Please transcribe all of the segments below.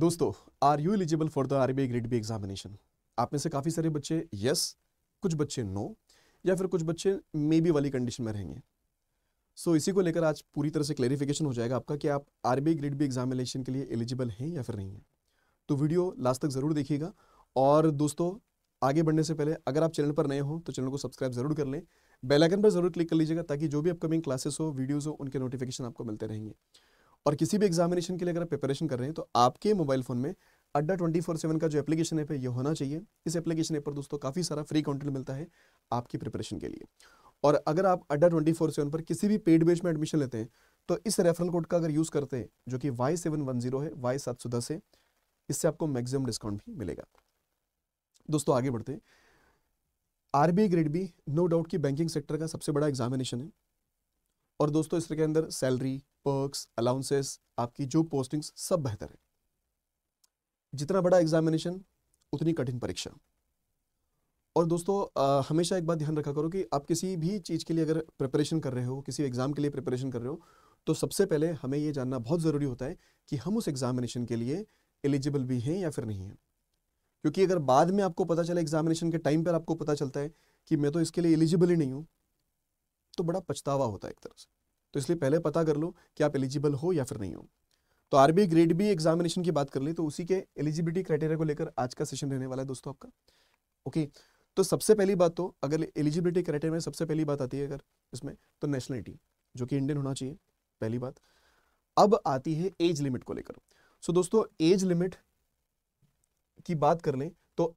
दोस्तों are you eligible for the R B grade B examination आप में से काफ़ी सारे बच्चे यस कुछ बच्चे नो या फिर कुछ बच्चे मे बी वाली कंडीशन में रहेंगे सो so, इसी को लेकर आज पूरी तरह से क्लेरिफिकेशन हो जाएगा आपका कि आप R B grade B examination के लिए एलिजिबल हैं या फिर नहीं है तो वीडियो लास्ट तक ज़रूर देखिएगा और दोस्तों आगे बढ़ने से पहले अगर आप चैनल पर नए हो तो चैनल को सब्सक्राइब ज़रूर कर लें बेलाइकन पर ज़रूर क्लिक कर लीजिएगा ताकि जो भी अपकमिंग क्लासेस हो वीडियोज़ हो उनके नोटिफिकेशन आपको मिलते रहेंगे और किसी भी एग्जामिनेशन के लिए अगर आप प्रिपरेशन कर रहे हैं तो आपके मोबाइल फ़ोन में अड्डा ट्वेंटी फोर सेवन का जो एप्लीकेशन ऐप है ये होना चाहिए इस एप्लीकेशन ऐप पर दोस्तों काफ़ी सारा फ्री कंटेंट मिलता है आपकी प्रिपरेशन के लिए और अगर आप अड्डा ट्वेंटी फोर सेवन पर किसी भी पेड बेच में एडमिशन लेते हैं तो इस रेफरल कोड का अगर यूज़ करते हैं जो कि वाई सेवन वन जीरो है वाई सात सौ दस है इससे आपको मैक्सिमम डिस्काउंट भी मिलेगा दोस्तों आगे बढ़ते हैं RBI grade B no doubt की बैंकिंग सेक्टर का सबसे बड़ा एग्जामिनेशन है और दोस्तों इस के अंदर सैलरी पर्क्स अलाउंसेस आपकी जो पोस्टिंग्स सब बेहतर है जितना बड़ा एग्जामिनेशन उतनी कठिन परीक्षा और दोस्तों आ, हमेशा एक बात ध्यान रखा करो कि आप किसी भी चीज़ के लिए अगर प्रिपरेशन कर रहे हो किसी एग्ज़ाम के लिए प्रिपरेशन कर रहे हो तो सबसे पहले हमें ये जानना बहुत ज़रूरी होता है कि हम उस एग्ज़ामिनेशन के लिए एलिजिबल भी हैं या फिर नहीं हैं क्योंकि अगर बाद में आपको पता चले एग्ज़ामिनेशन के टाइम पर आपको पता चलता है कि मैं तो इसके लिए एलिजिबल ही नहीं हूँ तो बड़ा पछतावा होता है एक तरह से तो इसलिए पहले पता कर लो कि आप एलिजिबल हो या फिर नहीं हो तो आरबी ग्रेड बी एग्जामिनेशन की बात कर ली तो उसी के एलिजिबिलिटी क्राइटेरिया को लेकर आज का सेशन रहने वाला है दोस्तों आपका ओके तो सबसे पहली बात तो अगर एलिजिबिलिटी क्राइटेरिया में सबसे पहली बात आती है अगर इसमें तो नेशनलिटी जो कि इंडियन होना चाहिए पहली बात अब आती है एज लिमिट को लेकर सो so, दोस्तों एज लिमिट की बात कर लें तो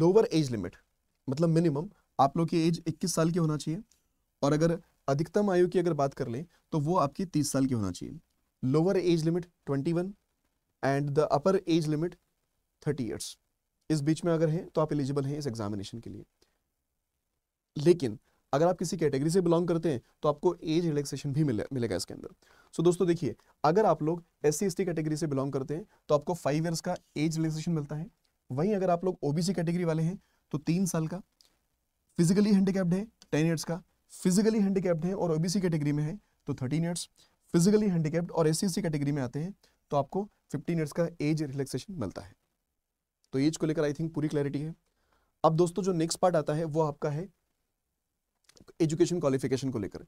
लोअर एज लिमिट मतलब मिनिमम आप लोग की एज 21 साल की होना चाहिए और अगर अधिकतम आयु की अगर बात कर लें तो वो आपकी तीस साल की होना चाहिए lower age limit twenty one and the upper age limit thirty years इस बीच में अगर हैं तो आप एलिजिबल हैं इस एग्जामिनेशन के लिए लेकिन अगर आप किसी कैटेगरी से बिलोंग करते हैं तो आपको एज रिलैक्सेशन भी मिले, मिलेगा इसके अंदर सो so, दोस्तों देखिए अगर आप लोग एस सी कैटेगरी से बिलोंग करते हैं तो आपको फाइव ईयर्स का एज रिलैक्सेशन मिलता है वहीं अगर आप लोग ओबीसी कैटेगरी वाले हैं तो तीन साल का फिजिकली हैंडीकैप्ड है टेन ईयर्स का फिजिकली हैंडीकैप्ड है और ओबीसी कैटेगरी में है तो थर्टीन ईयर्स फिजिकली हैंडीकैप्ड और एस कैटेगरी में आते हैं तो आपको फिफ्टीन ईयर्स का एज रिलैक्सेशन मिलता है तो एज को लेकर आई थिंक पूरी क्लैरिटी है अब दोस्तों जो नेक्स्ट पार्ट आता है वो आपका है एजुकेशन क्वालिफिकेशन को लेकर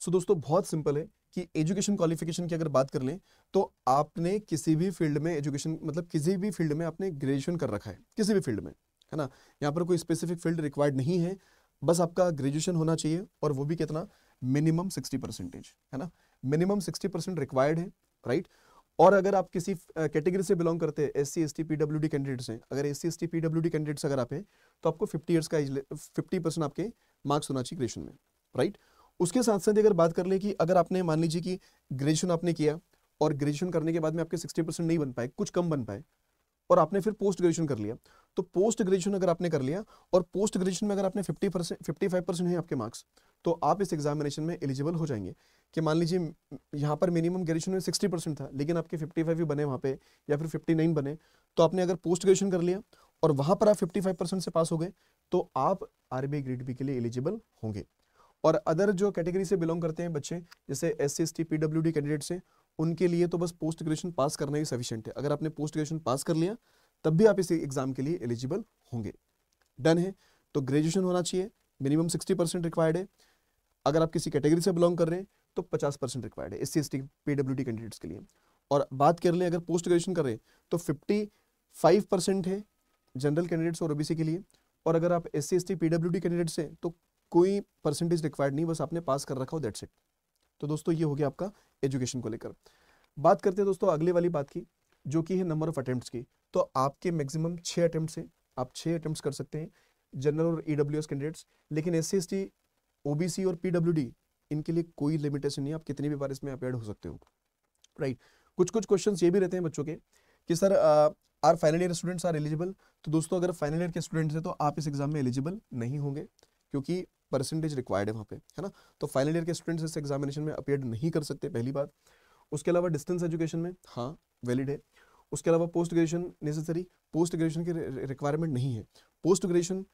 सो so, दोस्तों बहुत सिंपल है कि एजुकेशन क्वालिफिकेशन की अगर बात कर लें तो आपने किसी भी फील्ड में एजुकेशन मतलब किसी भी फील्ड में आपने ग्रेजुएशन कर रखा है किसी भी फील्ड में है ना यहाँ पर कोई स्पेसिफिक फील्ड रिक्वायर्ड नहीं है बस आपका ग्रेजुएशन होना चाहिए और वो भी कितना मिनिमम सिक्सटी परसेंटेज है ना मिनिमम सिक्सटी परसेंट रिक्वायर्ड है राइट और अगर आप किसी कैटेगरी से बिलोंग करते हैं S C S T P W D candidates हैं अगर S C S T P W D candidates अगर आप हैं तो आपको फिफ्टी ईयर्स का एज फिफ्टी परसेंट आपके मार्क्स होना चाहिए ग्रेजुएशन में राइट उसके साथ साथ अगर बात कर ले कि अगर आपने मान लीजिए कि ग्रेजुएशन आपने किया और ग्रेजुएशन करने के बाद में आपके सिक्सटी परसेंट नहीं बन पाए कुछ कम बन पाए और आपने फिर पोस्ट ग्रेजुएशन कर लिया तो पोस्ट ग्रेजुएशन अगर आपने कर लिया और पोस्ट ग्रेजुएशन में अगर आपने fifty percent fifty five percent है आपके मार्क्स तो आप इस एग्जामिनेशन में एलिजिबल हो जाएंगे कि मान लीजिए यहाँ पर मिनिमम ग्रेजुएशन में सिक्सटी परसेंट था लेकिन आपके फिफ्टी फाइव भी बने वहाँ पे या फिर फिफ्टी नाइन बने तो आपने अगर पोस्ट ग्रेजुएशन कर लिया और वहाँ पर आप फिफ्टी फाइव परसेंट से पास हो गए तो आप आर ग्रेड बी के लिए एलिजिबल होंगे और अदर जो कैटेगरी से बिलोंग करते हैं बच्चे जैसे S C S T P W D candidates हैं उनके लिए तो बस पोस्ट ग्रेजुएशन पास करना ही सफिशियंट है अगर आपने पोस्ट ग्रेजुएशन पास कर लिया तब भी आप इस एग्ज़ाम के लिए एलिजिबल होंगे डन है तो ग्रेजुएशन होना चाहिए मिनिमम सिक्सटी परसेंट रिक्वायर्ड है अगर आप किसी कैटेगरी से बिलोंग कर रहे हैं तो पचास परसेंट रिक्वायर्ड है S C S T D candidates के लिए और बात कर लें अगर पोस्ट ग्रेजुएशन कर रहे हैं तो फिफ्टी फाइव परसेंट है जनरल कैंडिडेट्स और ओ के लिए और अगर आप S C S T D candidates हैं तो कोई परसेंटेज रिक्वायर्ड नहीं बस आपने पास कर रखा हो दैट सेट तो दोस्तों ये हो गया आपका एजुकेशन को लेकर बात करते हैं दोस्तों अगले वाली बात की जो कि है नंबर ऑफ अटैम्प्ट की तो आपके मैक्सिमम छः अटैम्प्ट हैं आप छः अटैम्प्ट कर सकते हैं जनरल और ई कैंडिडेट्स लेकिन एस सी सी और डी इनके लिए कोई लिमिटेशन नहीं आप कितनी भी बार इसमें अपेड हो सकते हो राइट right. कुछ कुछ क्वेश्चन ये भी रहते हैं बच्चों के कि sir are final year students are eligible तो दोस्तों अगर फाइनल ईयर के स्टूडेंट्स हैं तो आप इस एग्जाम में एलिजिबल नहीं होंगे क्योंकि परसेंटेज रिक्वायर्ड है वहाँ पे है ना तो फाइनल ईयर के स्टूडेंट्स इस एग्जामिनेशन में अपेयर नहीं कर सकते पहली बात उसके अलावा डिस्टेंस एजुकेशन में हाँ वैलिड है उसके अलावा post graduation necessary post graduation की रिक्वायरमेंट नहीं है पोस्ट ग्रेजुएशन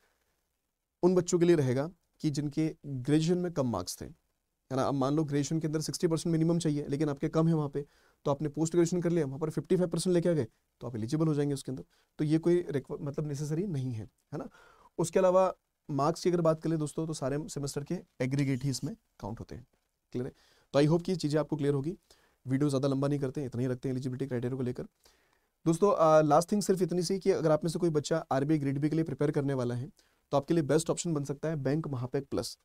उन बच्चों के लिए रहेगा कि जिनके ग्रेजुएशन में कम मार्क्स थे है ना अब मान लो ग्रेजुएशन के अंदर सिक्सटी परसेंट मिनिमम चाहिए लेकिन आपके कम है वहाँ पे तो आपने पोस्ट ग्रेजुएशन कर लिया वहाँ पर फिफ्टी फाइव परसेंट लेके आ गए तो आप एलिजिबल हो जाएंगे उसके अंदर तो ये कोई मतलब नेसेसरी नहीं है है ना उसके अलावा मार्क्स की अगर बात करें दोस्तों तो सारे सेमेस्टर के एग्रीगेट ही इसमें काउंट होते हैं क्लियर है तो आई होप कि ये चीज़ें आपको क्लियर होगी वीडियो ज़्यादा लंबा नहीं करते इतना ही रखते हैं एलिजिबिलिटी क्राइटेरिया को लेकर दोस्तों लास्ट थिंग सिर्फ इतनी सी कि अगर आप में से कोई बच्चा आरबीआई ग्रेड बी के लिए प्रिपेयर करने वाला है तो आपके लिए बेस्ट ऑप्शन बन सकता है बैंक महापैक प्लस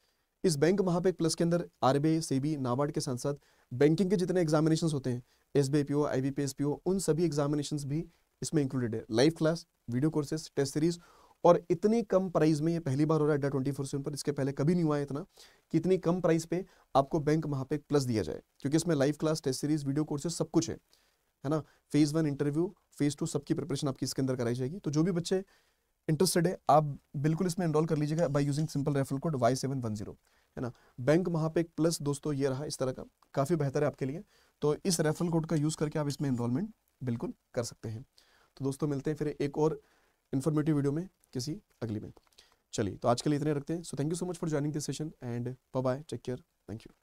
इस बैंक महापैक प्लस के अंदर आरबीआई सेबी नाबार्ड के साथ साथ बैंकिंग के जितने एग्जामिनेशन होते हैं S B P O I B P S P O उन सभी एग्जामिनेशन भी इसमें इंक्लूडेड है live class video courses test series और इतनी कम प्राइस में ये पहली बार हो रहा है अड्डा ट्वेंटी फोर सेवन पर इसके पहले कभी नहीं हुआ है इतना कि इतनी कम प्राइस पे आपको बैंक महापैक प्लस दिया जाए क्योंकि इसमें live class test series video courses सब कुछ है है ना phase one interview phase two सबकी प्रिपरेशन आपकी इसके अंदर कराई जाएगी तो जो भी बच्चे इंटरेस्टेड है आप बिल्कुल इसमें इनरोल कर लीजिएगा by using simple referral code Y seven one zero है ना बैंक वहाँ एक प्लस दोस्तों ये रहा इस तरह का काफ़ी बेहतर है आपके लिए तो इस रेफरल कोड का यूज़ करके आप इसमें इनरोलमेंट बिल्कुल कर सकते हैं तो दोस्तों मिलते हैं फिर एक और इन्फॉर्मेटिव वीडियो में किसी अगली में चलिए तो आज के लिए इतने रखते हैं so thank you so much for joining this session and bye bye take care thank you